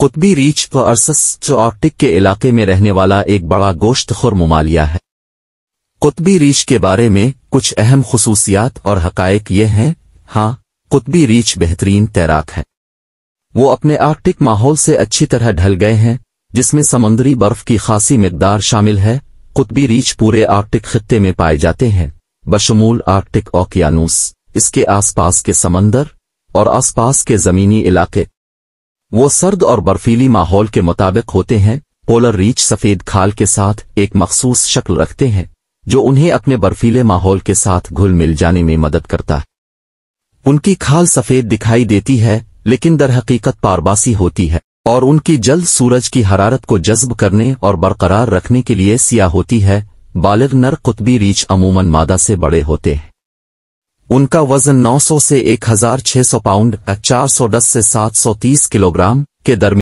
कुतबी reach व अरसस Arctic के इलाके में रहने वाला एक बड़ा खुर ममालिया है कुतबी रीच के बारे में कुछ अहम खसूसियात और हकायक ये हैं हाँ कुतबी रीच बेहतरीन तैराक है वो अपने आर्टिक माहौल से अच्छी तरह ढल गए हैं जिसमें समुन्द्री बर्फ की खासी मकदार शामिल है कुतबी रीच पूरे आर्टिक खत्ते में पाए जाते हैं बशमूल आर्कटिक ओकियानूस इसके आसपास के समंदर और आसपास के जमीनी इलाके वो सर्द और बर्फीली माहौल के मुताबिक होते हैं पोलर रीच सफेद खाल के साथ एक मखसूस शक्ल रखते हैं जो उन्हें अपने बर्फीले माहौल के साथ घुल मिल जाने में मदद करता है उनकी खाल सफेद दिखाई देती है लेकिन दर हकीकत पारबासी होती है और उनकी जल्द सूरज की हरारत को जज्ब करने और बरकरार रखने के लिए सिया होती है बालिग नर कुतबी रीच अमूमन मादा से बड़े होते हैं उनका वजन 900 से 1600 पाउंड 410 से 730 किलोग्राम के दरमियान